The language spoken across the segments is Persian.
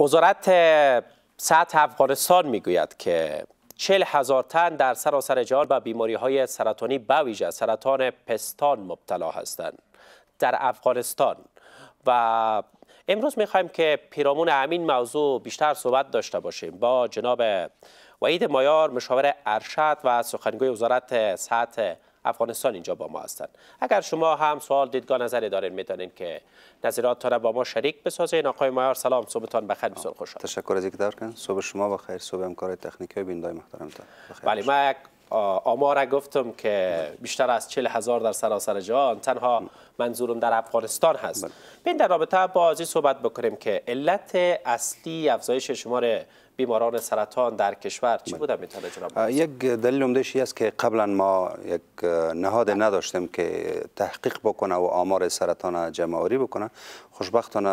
وزارت صحت افغانستان میگوید که چل هزار تن در سراسر جهان به بیماری های سرطانی بویژه سرطان پستان مبتلا هستند در افغانستان و امروز میخوایم که پیرامون همین موضوع بیشتر صحبت داشته باشیم با جناب وعید مایار مشاور ارشد و سخنگوی وزارت صحت افغانستان اینجا با ما هستند اگر شما هم سوال دیدگاه نظری دارین میتونین که نظرات را با ما شریک بسازین آقای مایار سلام صبحتان بخیر بسیار خوشحال تشکر از اینکه دعوت صبح شما بخیر صبح همکار تکنیکی بینندای محترمتان بله یک آمار گفتم که بیشتر از چل هزار در سراسر جهان تنها منظورم در افغانستان هست بین بله. در رابطه با آزی صحبت بکنیم که علت اصلی افزایش شمار بیماران سرطان در کشور چی بله. بوده میتونه جناب یک دلیل امدهش است که قبلا ما یک نهاد نداشتیم که تحقیق بکنه و آمار سرطان جمعوری بکنه خوشبختانه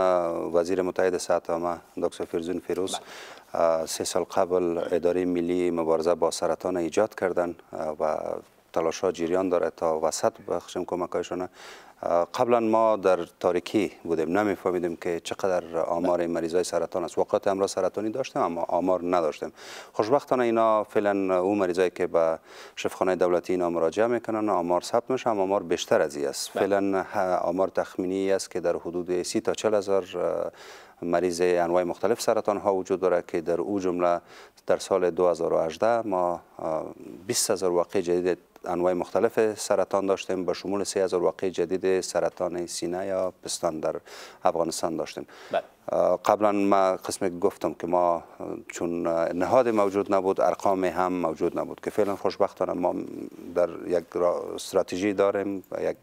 وزیر متحد صحت ما دکتر فیروز بله. سه سال قبل اداره ملی مبارزه با سرطان ایجاد کردن و تلاش ها جریان داره تا وسط بخشیم کمک قبلا ما در تاریکی بودیم نمیفهمیدیم که چقدر آمار مریضای سرطان است وقت امراض سرطانی داشتیم اما آمار نداشتیم خوشبختانه اینا فعلا او مریضایی که به شفخانه دولتی اینا مراجعه میکنن آمار ثبت میشه اما آمار بیشتر از این است بله. فعلا آمار تخمینی است که در حدود 30 تا 40 هزار مریض انواع مختلف سرطان ها وجود داره که در او جمله در سال 2018 ما 20 هزار واقع جدید انواع مختلف سرطان داشتیم با شمول 3000 واقع جدید سرطان سینه یا پستان در افغانستان داشتیم بله. قبلا ما قسم گفتم که ما چون نهاد موجود نبود ارقام هم موجود نبود که فعلا خوشبختانه ما در یک استراتژی داریم یک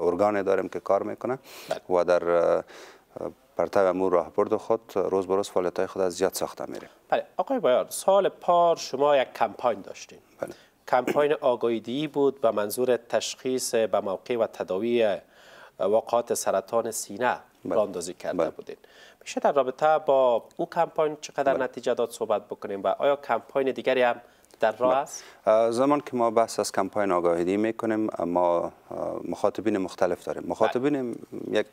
ارگان داریم که کار میکنه بله. و در پرتو امور راه برد خود روز به روز فعالیت های خود از زیاد ساخته میریم بله آقای بایار سال پار شما یک کمپاین داشتین بله. کمپاین آگاهیدهی بود به منظور تشخیص به موقع و تداوی واقعات سرطان سینه بله. راندازی کرده بله. بودین میشه در رابطه با او کمپاین چقدر بله. نتیجه داد صحبت بکنیم و آیا کمپاین دیگری هم بله. زمان که ما بحث از کمپاین آگاهی میکنیم ما مخاطبین مختلف داریم مخاطبین بله. یک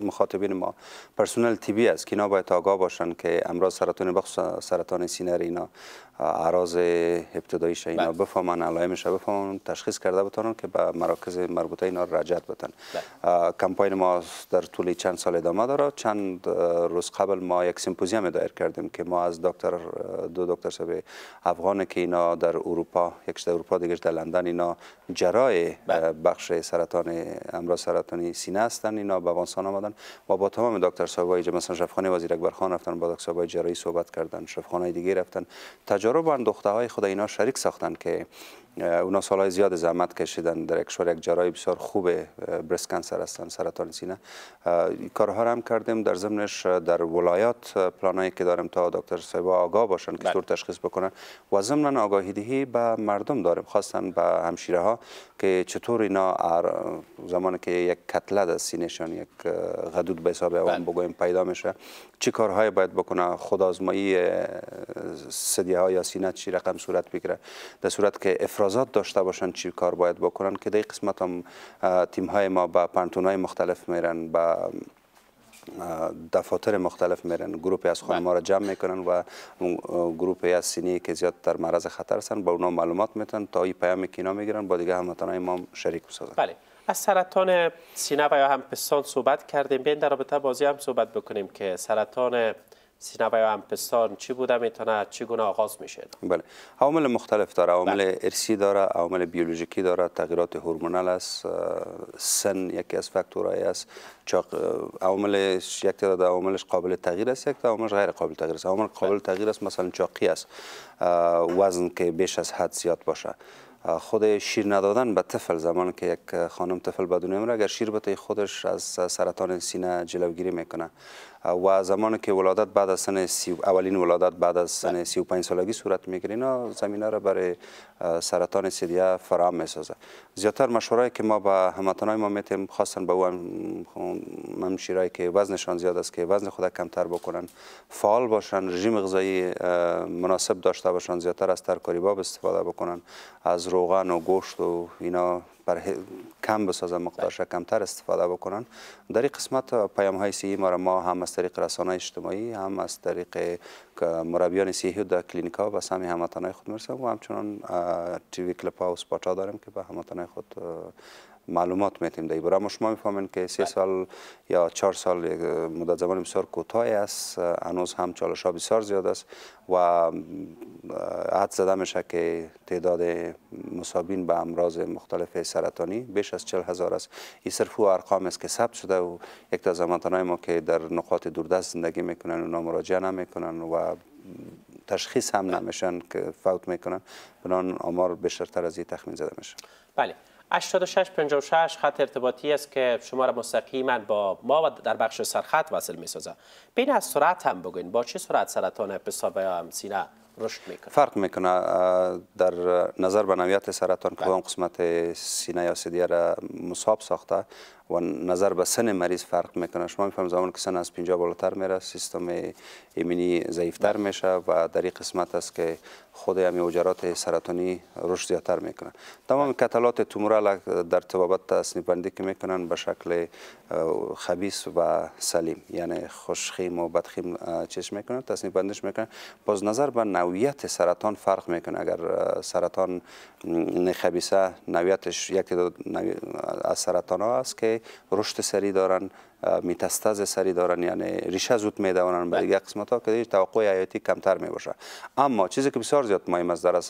مخاطبین ما پرسنل تیبی است که اینا باید آگاه باشن که امراض سرطان بخصوص سرطان سینر اینا اعراض ابتداییش اینا بله. بفهمن علائمش بفهمن تشخیص کرده بتونن که به مراکز مربوطه اینا رجعت بتن کمپاین ما در طول چند سال ادامه داره چند روز قبل ما یک سیمپوزیم دایر کردیم که ما از دکتر دو دکتر سبه افغان که در اروپا یکش در اروپا دیگه در لندن اینا جرای بله. بخش سرطان امراض سرطانی سینه هستن اینا به وانسان آمدن و با تمام دکتر صاحبای مثلا شفخانه وزیر اکبر خان رفتن با دکتر صاحبای جرایی صحبت کردن شفخانه دیگه رفتن تجارب اندوخته های خود اینا شریک ساختن که اونا سالهای زیاد زحمت کشیدن در یک شور یک جرای بسیار خوب برست کنسر هستن سرطان سینه کارها هم کردیم در ضمنش در ولایات پلانایی که داریم تا دکتر سایبا آگاه باشن که بله. طور تشخیص بکنن و ضمن آگاهی دهی به مردم داریم خواستن به همشیره ها که چطور اینا زمانی که یک کتله در سینهشان یک غدود به حساب اون بله. بگویم پیدا میشه چی کارهای باید بکنه خودآزمایی سدیه ها یا سینه چی رقم صورت بگیره در صورت که اعتراضات داشته باشن چی کار باید بکنن که در قسمت هم تیم های ما به پانتون های مختلف میرن به دفاتر مختلف میرن گروپی از خانم را جمع میکنن و گروپی از سینی که زیاد در معرض خطر هستن با اونا معلومات میتن تا این پیام که اینا میگیرن با دیگه های ما شریک بسازند بله از سرطان سینه و یا هم پستان صحبت کردیم بین در رابطه بازی هم صحبت بکنیم که سرطان سی و همپستان چی بوده میتونه چگونه آغاز میشه بله عوامل مختلف داره بله. عوامل ارسی داره عوامل بیولوژیکی داره تغییرات هورمونال است سن یکی از فاکتورهای است عوامل یک تعداد عواملش قابل تغییر است یک عواملش غیر قابل تغییر است عوامل قابل بله. تغییر است مثلا چاقی است وزن که بیش از حد زیاد باشه خود شیر ندادن به طفل زمان که یک خانم طفل به دنیا اگر شیر بده خودش از سرطان سینه جلوگیری میکنه و زمان که ولادت بعد از سن سی اولین ولادت بعد از سن 35 بله. سالگی صورت میگیره اینا زمینه را برای سرطان سیدیه فرام میسازه زیاتر مشورایی که ما به همتنای ما میتیم خواستن به او هم که وزنشان زیاد است که وزن خود کمتر بکنن فعال باشن رژیم غذایی مناسب داشته باشن زیاتر از ترکاری باب استفاده بکنن از روغن و گوشت و اینا بر کم بسازن مقدارش بله. کمتر استفاده بکنن در این قسمت پیام های سیهی ما ما هم از طریق رسانه اجتماعی هم از طریق مربیان صحی در کلینیکا و سمی هموطنای خود مرسیم و همچنان تیوی کلپ ها و سپاچ داریم که به هموطنای خود معلومات میتیم در برای شما میفهمین که سه بله. سال یا چهار سال مدت زمان بسیار کوتاه است هنوز هم چالش ها بسیار زیاد است و حد زده میشه که تعداد مصابین به امراض مختلف سرطانی بیش از چل هزار است ای صرف او ارقام است که ثبت شده و یک از زمانتان ما که در نقاط دوردست زندگی میکنن و مراجعه نمیکنن و تشخیص هم بله. نمیشن که فوت میکنن بنان آمار بیشتر از این تخمین زده میشه بله 8656 خط ارتباطی است که شما را مستقیما با ما در بخش سرخط وصل می سازه بین از سرعت هم بگوین با چه سرعت سرطان پستا و سینه رشد میکنه فرق میکنه در نظر به نویت سرطان کدام بله. قسمت سینه یا سیدیه را مصاب ساخته و نظر به سن مریض فرق میکنه شما میفهم زمان که سن از 50 بالاتر میره سیستم ایمنی ضعیفتر بله. میشه و در این قسمت است که خود همی اوجرات سرطانی رشد زیادتر میکنه تمام بله. کتلات تومورال در طبابت تصنیب بندی که میکنن به شکل خبیس و سلیم یعنی خوشخیم و بدخیم چش میکنن تصنیف میکنن باز نظر به نویت سرطان فرق میکنه اگر سرطان نخبیسه نویتش یکی از سرطان ها است که رشد سری دارن میتستاز سری دارن یعنی ریشه زود میدونن به دیگه قسمت ها که توقع حیاتی کمتر می اما چیزی که بسیار زیاد مهم است در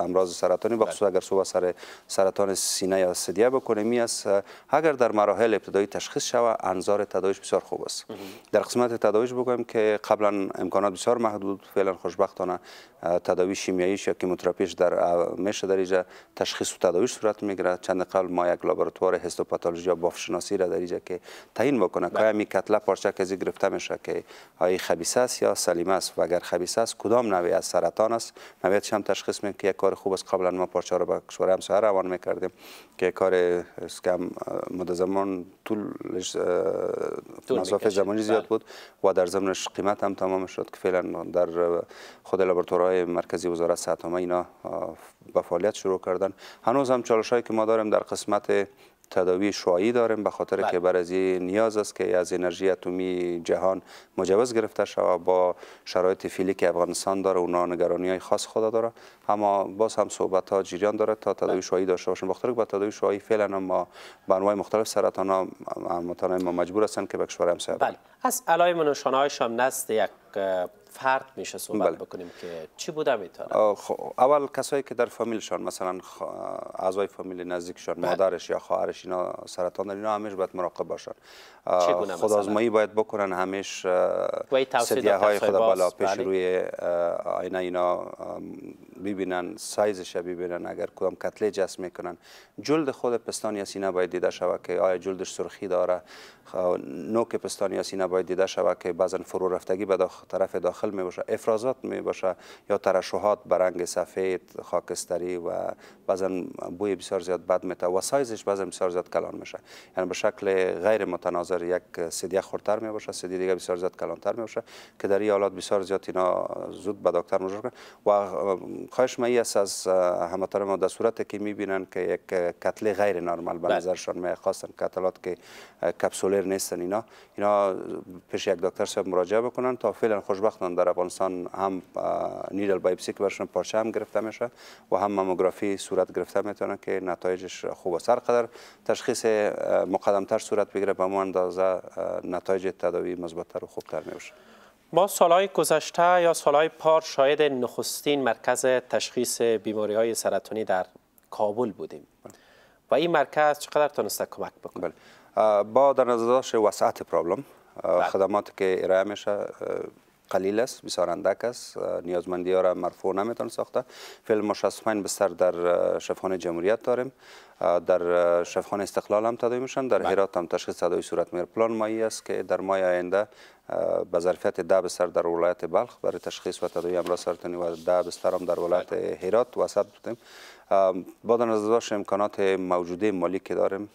امراض سرطانی خصوص بله. اگر صبح سر سرطان سینه یا سدیه بکنیم است اگر در مراحل ابتدایی تشخیص شود انظار تداویش بسیار خوب است در قسمت تداویش بگویم که قبلا امکانات بسیار محدود فعلا خوشبختانه تداوی شیمیایی یا کیموتراپیش در میشه در اینجا تشخیص و تداویش صورت میگیره چند قبل ما یک لابراتوار هستوپاتولوژی یا بافشناسی را در اینجا که تعیین کنه بله. که می کتله پارچه که گرفته میشه که های خبیثه است یا سلیمه است و اگر خبیثه است کدام نوع از سرطان است نوعیتش هم تشخیص میدیم که یک کار خوب است قبلا ما پارچه رو به کشور همسایه روان میکردیم که کار اسکم مدزمان طول مسافه زمانی زیاد بله. بود و در ضمنش قیمت هم تمام شد که فعلا در خود لابراتوارهای مرکزی وزارت صحت اینا به فعالیت شروع کردن هنوز هم چالش که ما داریم در قسمت تداوی شعایی داریم به خاطر بله. که بر از نیاز است که از انرژی اتمی جهان مجوز گرفته شود با شرایط فعلی که افغانستان داره اونا نگرانی های خاص خود داره اما باز هم صحبت ها جریان داره تا تداوی بله. شوایی داشته باشیم بخاطر با تداوی شعایی فعلا ما به انواع مختلف سرطان ها ما مجبور هستند که به کشور بله از علایم و نشانه هم نست یک فرد میشه صحبت بله. بکنیم که چی بوده میتونه خب، اول کسایی که در فامیلشان مثلا اعضای فامیل نزدیکشان بله. مادرش یا خواهرش اینا سرطان دارن اینا همیش باید مراقب باشن خودآزمایی باید بکنن همیش سدیه های خدا بالا پیش بله. روی آینه اینا ببینن سایزش ببینن اگر کدام کتله جس میکنن جلد خود پستان یا سینه باید دیده شوه که آیا جلدش سرخی داره خب، نوک پستان یا سینه باید دیده شوه که بعضا فرو رفتگی به داخل طرف داخل می باشه افرازات می باشه یا ترشوهات به رنگ سفید خاکستری و بعضا بوی بسیار زیاد بد میته و سایزش بعضا بسیار زیاد کلان میشه یعنی به شکل غیر متناظر یک سدیه خورتر می باشه دیگه بسیار زیاد کلانتر می باشه که در این حالات بسیار زیاد اینا زود به دکتر مراجعه و خواهش ما است از همتار ما در صورت که میبینن که یک کتل غیر نرمال به بله. نظرشان می خواستن کتلات که کپسولر نیستن اینا اینا پیش یک دکتر صاحب مراجعه بکنن تا فعلا خوشبختان در افغانستان هم نیدل بایپسی که برشن پارچه هم گرفته میشه و هم ماموگرافی صورت گرفته میتونه که نتایجش خوب است هر تشخیص مقدمتر صورت بگیره به ما اندازه نتایج تداوی مثبتتر و خوبتر میوشه ما سالهای گذشته یا سالهای پار شاید نخستین مرکز تشخیص بیماری های سرطانی در کابل بودیم و این مرکز چقدر تانسته کمک بکنه؟ بله. با در نظر داشت وسعت پرابلم بله. خدمات که ارائه میشه قلیل است بسیار اندک است نیازمندی ها را مرفوع نمیتون ساخته فیلم ما 65 بستر در شفخانه جمهوریت داریم در شفخانه استقلال هم تداوی میشن در بله. هرات هم تشخیص تداوی صورت میره پلان مایی است که در ماه آینده به ظرفیت ده بستر در ولایت بلخ برای تشخیص و تداوی امراض سرطانی و ده بستر هم در ولایت بله. هرات وسط بودیم با از داشت امکانات موجوده مالی که داریم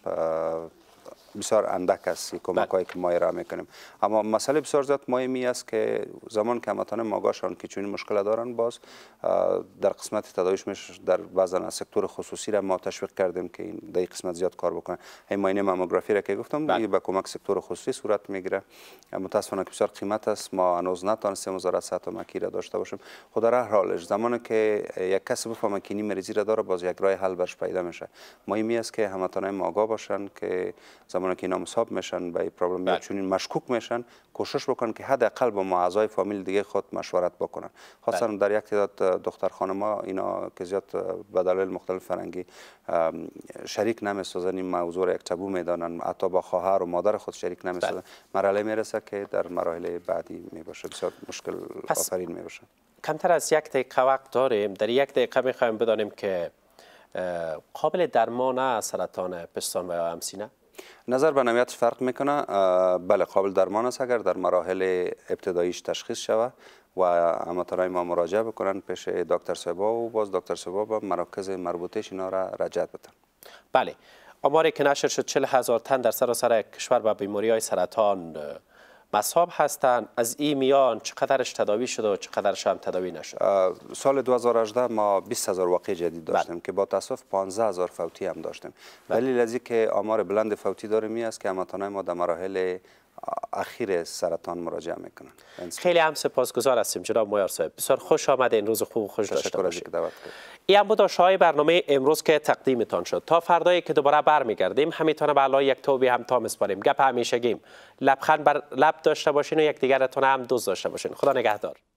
بسیار اندک است کمک هایی بله. که ما را میکنیم اما مسئله بسیار زیاد مهمی است که زمان که هموطن ماگاشان که چنین مشکل دارن باز در قسمت تداویش میش در از سکتور خصوصی را ما تشویق کردیم که این در قسمت زیاد کار بکنن این ماینه ماموگرافی را که گفتم بله. این به کمک سکتور خصوصی صورت میگیره متاسفانه که بسیار قیمت است ما هنوز نتونستیم وزارت صحت و مکی را داشته باشیم خود خب هر حالش زمانی که یک کس بفهمه که این مریضی را داره باز یک راه حل برش پیدا میشه مهمی است که همتان ما باشن که زمان اونا که اینا مصاب میشن به پرابلم یا بله. چونین مشکوک میشن کوشش بکنن که حداقل با معضای فامیل دیگه خود مشورت بکنن خاصا بله. در یک تعداد دختر خانما اینا که زیاد به دلیل مختلف فرنگی شریک نمیسازن این موضوع را یک تبو میدانن حتی با خواهر و مادر خود شریک نمیسازن بله. مرحله میرسه که در مراحل بعدی میباشه بسیار مشکل آفرین میباشه کمتر از یک دقیقه وقت داریم در یک دقیقه میخوایم بدانیم که قابل درمان سرطان پستان و امسینه نظر به نوعیتش فرق میکنه بله قابل درمان است اگر در مراحل ابتداییش تشخیص شود و اماترای ما مراجعه بکنن پیش دکتر سبا و باز دکتر سبا به مراکز مربوطش اینا را رجعت بدن بله آماری که نشر شد چل هزار تن در سراسر کشور به بیماری های سرطان مصاب هستن از این میان چقدرش تداوی شده و چقدرش هم تداوی نشد سال 2018 ما 20 هزار واقع جدید بله. داشتیم که با تاسف 15 هزار فوتی هم داشتیم ولی بله. از که آمار بلند فوتی داره می است که همتانه ما در مراحل اخیر سرطان مراجعه میکنن خیلی هم سپاسگزار هستیم جناب مویار صاحب بسیار خوش آمده این روز خوب و خوش داشته باشید این هم بود های برنامه امروز که تقدیمتان شد تا فردایی که دوباره برمیگردیم همیتونه به الله یک توبی هم تا مسپاریم گپ همیشگیم لبخند بر لب داشته باشین و یکدیگرتان هم دوست داشته باشین خدا نگهدار